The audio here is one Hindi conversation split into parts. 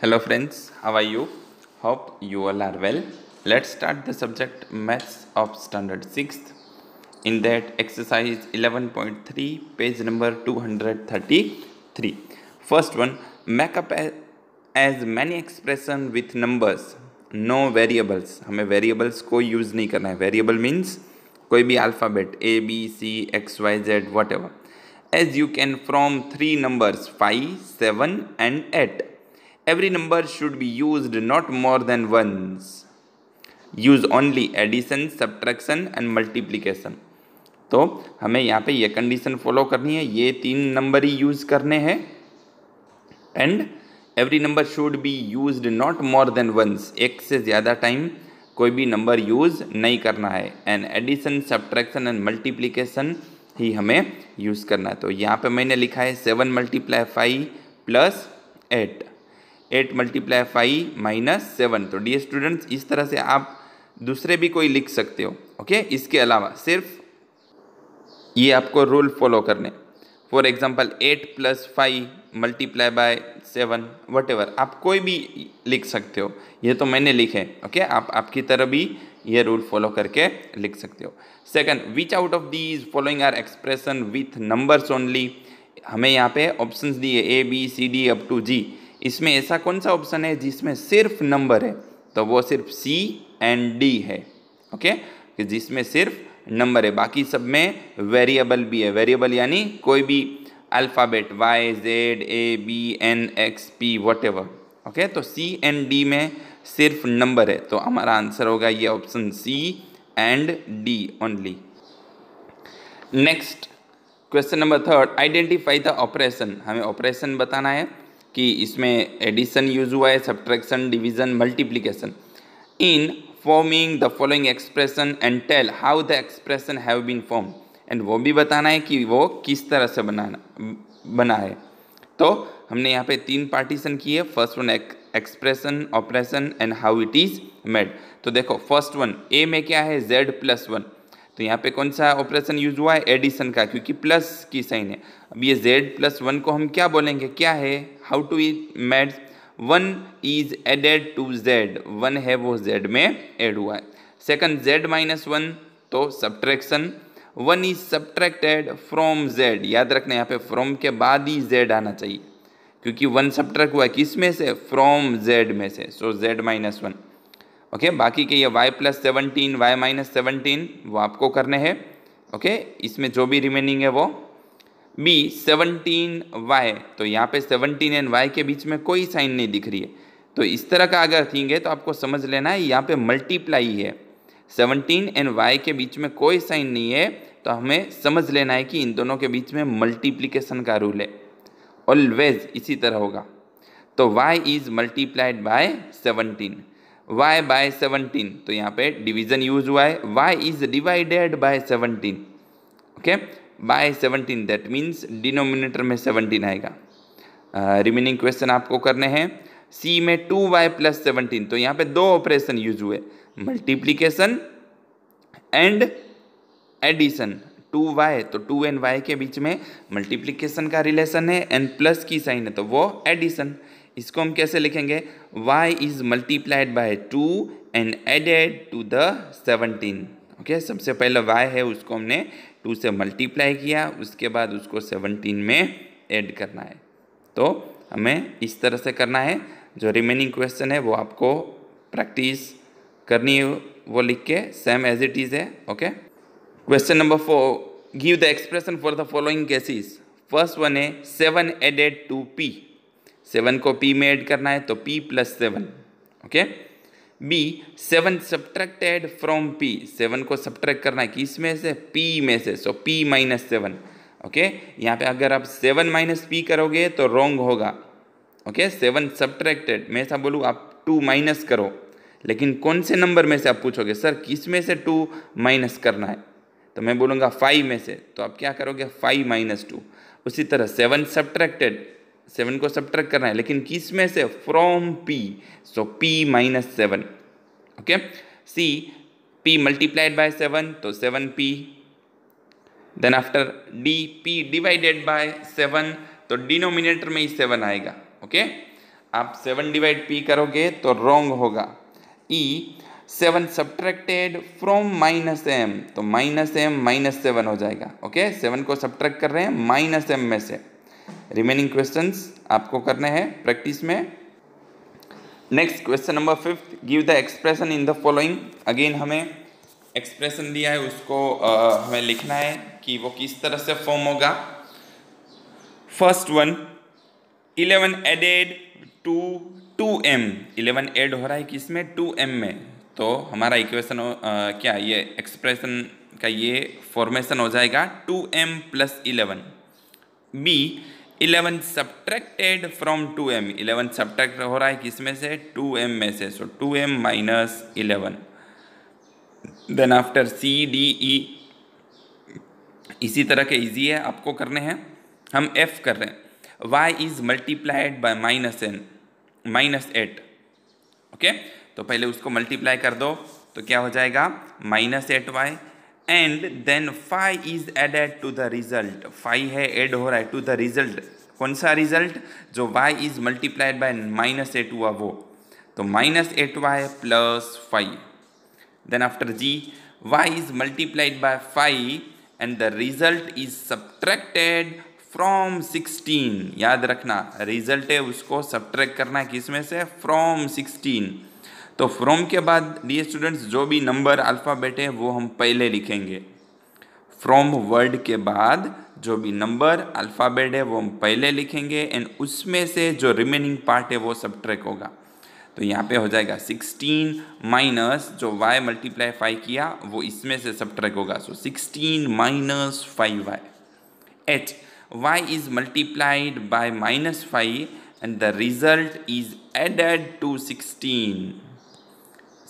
hello friends how are you hope you all are well let's start the subject maths of standard 6th in that exercise 11.3 page number 233 first one make up as many expression with numbers no variables हमें variables को use नहीं करना है variable means कोई भी alphabet a b c x y z whatever as you can from three numbers five seven and eight every number should be used not more than once. Use only addition, subtraction and multiplication. तो हमें यहाँ पे ये कंडीशन फॉलो करनी है ये तीन नंबर ही यूज़ करने हैं and every number should be use not more than once एक से ज़्यादा टाइम कोई भी नंबर यूज़ नहीं करना है and addition subtraction and multiplication ही हमें यूज़ करना है तो यहाँ पे मैंने लिखा है seven multiply five plus eight eight multiply five minus seven तो डी स्टूडेंट्स इस तरह से आप दूसरे भी कोई लिख सकते हो ओके इसके अलावा सिर्फ ये आपको रूल फॉलो करने for example eight plus five multiply by seven whatever आप कोई भी लिख सकते हो ये तो मैंने लिखे ओके okay? आप आपकी तरह भी ये रूल फॉलो करके लिख सकते हो second which out of these following are expression with numbers only हमें यहाँ पे ऑप्शंस दिए A B C D up to G इसमें ऐसा कौन सा ऑप्शन है जिसमें सिर्फ नंबर है तो वो सिर्फ सी एंड डी है ओके कि जिसमें सिर्फ नंबर है बाकी सब में वेरिएबल भी है वेरिएबल यानी कोई भी alphabet Y Z A B N X P what okay तो सी एंड डी में सिर्फ नंबर है तो हमारा आंसर होगा ये option C and D only next question number third identify the operation हमें ऑपरेशन बताना है कि इसमें एडिशन यूज हुआ है subtraction division multiplication in forming the following expression and tell how the expression have been form and वो भी बताना है कि वो किस तरह से बनाना बना है तो हमने यहाँ पे तीन पार्टीशन किए first one expression operation and how it is made तो देखो फर्स्ट वन ए में क्या है जेड प्लस वन तो यहाँ पे कौन सा ऑपरेशन यूज हुआ है एडिशन का क्योंकि प्लस की साइन है अब ये जेड प्लस वन को हम क्या बोलेंगे क्या है how to is made one is added to Z one है वो जेड में एड हुआ है सेकंड जेड माइनस वन तो subtraction one is subtracted from Z याद रखना यहाँ पे फ्रॉम के बाद ही जेड आना चाहिए क्योंकि वन सब्ट्रैक्ट हुआ किस में से फ्रॉम जेड में से so Z minus one okay बाकी के ये Y plus seventeen Y minus seventeen वो आपको करने हैं ओके okay? इसमें जो भी रिमेनिंग है वो बी सेवनटीन वाई तो यहाँ पे सेवनटीन एंड वाई के बीच में कोई साइन नहीं दिख रही है तो इस तरह का अगर थिंग है तो आपको समझ लेना है यहाँ पे मल्टीप्लाई है सेवनटीन एंड वाई के बीच में कोई साइन नहीं है तो हमें समझ लेना है कि इन दोनों के बीच में मल्टीप्लीकेशन का रूल है ऑलवेज इसी तरह होगा तो Y is multiplied by seventeen Y by seventeen तो यहाँ पे डिवीज़न यूज हुआ है Y is divided by seventeen okay by seventeen that means denominator में सेवनटीन आएगा रिमेनिंग uh, क्वेश्चन आपको करने हैं सी में टू वाई प्लस सेवनटीन तो यहाँ पे दो ऑपरेशन यूज हुए multiplication and addition two Y तो टू एंड वाई के बीच में मल्टीप्लीकेशन का रिलेशन है एंड प्लस की साइन है तो वो एडिशन इसको हम कैसे लिखेंगे Y is multiplied by two and added to the seventeen okay सबसे पहले वाई है उसको हमने टू से मल्टीप्लाई किया उसके बाद उसको सेवनटीन में ऐड करना है तो हमें इस तरह से करना है जो रिमेनिंग क्वेश्चन है वो आपको प्रैक्टिस करनी है वो लिख के सेम एज इट इज़ है okay question number four give the expression for the following cases first one है seven added to P seven को पी में ऐड करना है तो P plus seven okay B seven subtracted from P seven को सब्ट्रैक्ट करना है किस में से पी में से so P minus seven okay यहाँ पे अगर आप सेवन माइनस पी करोगे तो रॉन्ग होगा ओके सेवन सब्ट्रैक्टेड मैं ऐसा बोलूँ आप टू माइनस करो लेकिन कौन से नंबर में से आप पूछोगे सर किस में से टू माइनस करना है तो मैं बोलूँगा फाइव में से तो आप क्या करोगे फाइव माइनस टू उसी तरह सेवन सब्ट्रैक्टेड सेवन को सब्ट्रैक्ट करना है लेकिन किस में से from P so P minus seven okay C P multiplied by seven तो seven P then after D P divided by seven तो डिनोमिनेटर में ही सेवन आएगा ओके okay? आप सेवन डिवाइड पी करोगे तो रॉन्ग होगा E seven subtracted from minus M तो माइनस एम माइनस सेवन हो जाएगा ओके okay? सेवन को सब्ट्रैक्ट कर रहे हैं माइनस एम में से रिमेनिंग क्वेश्चंस आपको करने हैं प्रैक्टिस में next question number fifth give the expression in the following again हमें एक्सप्रेशन दिया है उसको आ, हमें लिखना है कि वो किस तरह से फॉर्म होगा first one eleven added to two M eleven add हो रहा है किसमें टू एम में तो हमारा इक्वेशन क्या ये एक्सप्रेशन का ये फॉर्मेशन हो जाएगा two M plus eleven B eleven subtracted from two M eleven subtract हो रहा है किसमें से टू एम में से so two M minus eleven then after C D E इसी तरह के इजी है आपको करने हैं हम एफ कर रहे हैं Y is multiplied by minus N minus eight okay तो पहले उसको मल्टीप्लाई कर दो तो क्या हो जाएगा minus eight Y and then five is added to the result five है एड हो रहा है टू द रिजल्ट कौन सा रिजल्ट जो y is multiplied by minus eight हुआ वो तो minus eight Y plus five then after G Y is multiplied by five and the result is subtracted from sixteen याद रखना रिजल्ट है उसको सब्ट्रैक्ट करना है किसमें से फ्रॉम सिक्सटीन तो फ्रॉम के बाद डी स्टूडेंट्स जो भी नंबर अल्फ़ाबेट है वो हम पहले लिखेंगे फ्रॉम वर्ड के बाद जो भी नंबर अल्फ़ाबेट है वो हम पहले लिखेंगे एंड उसमें से जो रिमेनिंग पार्ट है वो सब ट्रैक होगा तो यहाँ पे हो जाएगा सिक्सटीन माइनस जो वाई मल्टीप्लाई फाइव किया वो इसमें से सब ट्रैक होगा so sixteen minus five Y H Y is multiplied by minus five and the result is added to sixteen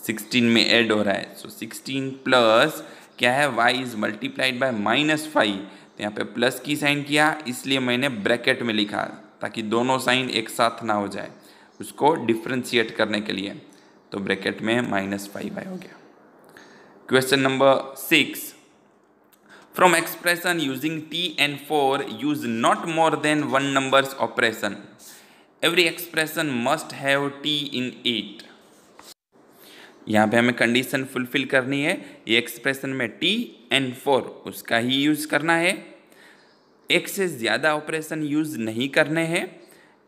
sixteen में ऐड हो रहा है सो सिक्सटीन प्लस क्या है Y is multiplied by minus five तो यहाँ पे प्लस की साइन किया इसलिए मैंने ब्रैकेट में लिखा ताकि दोनों साइन एक साथ ना हो जाए उसको डिफ्रेंशिएट करने के लिए तो ब्रैकेट में माइनस फाइव आई हो गया question number six from expression using T N four use not more than one numbers operation every expression must have T in it यहाँ पे हमें कंडीशन फुलफिल करनी है ये एक्सप्रेशन में टी एंड फोर उसका ही यूज़ करना है एक से ज़्यादा ऑपरेशन यूज़ नहीं करने हैं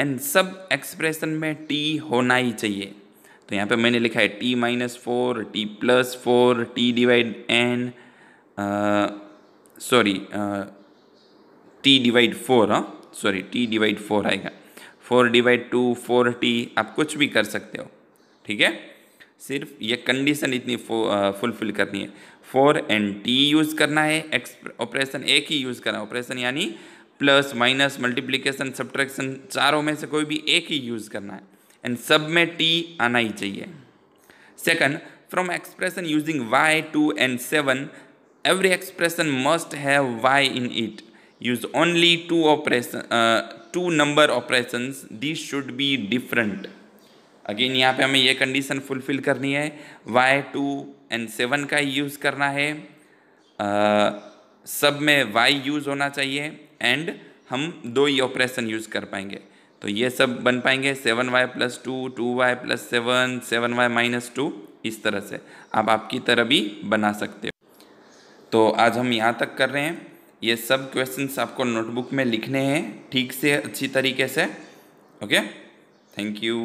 एंड सब एक्सप्रेशन में टी होना ही चाहिए तो यहाँ पे मैंने लिखा है T minus four T plus four T divide N sorry T divide four हाँ सॉरी टी डिवाइड फोर आएगा four divide to four T आप कुछ भी कर सकते हो ठीक है सिर्फ ये कंडीशन इतनी फुलफिल करनी है फोर एन टी यूज़ करना है ऑपरेशन एक ही यूज़ करना है ऑपरेशन यानी प्लस माइनस मल्टीप्लिकेशन सब्ट्रैक्शन चारों में से कोई भी एक ही यूज़ करना है एंड सब में टी आना ही चाहिए second from expression using Y two and seven every expression must have Y in it use only two operation two number operation this should be different again यहाँ पे हमें ये कंडीशन फुलफिल करनी है वाई टू एंड सेवन का यूज़ करना है आ, सब में वाई यूज़ होना चाहिए एंड हम दो ही ऑपरेशन यूज़ कर पाएंगे तो ये सब बन पाएंगे seven Y plus two two Y plus seven seven Y minus two इस तरह से आप आपकी तरह भी बना सकते हो तो आज हम यहाँ तक कर रहे हैं ये सब क्वेश्चंस आपको नोटबुक में लिखने हैं ठीक से अच्छी तरीके से ओके थैंक यू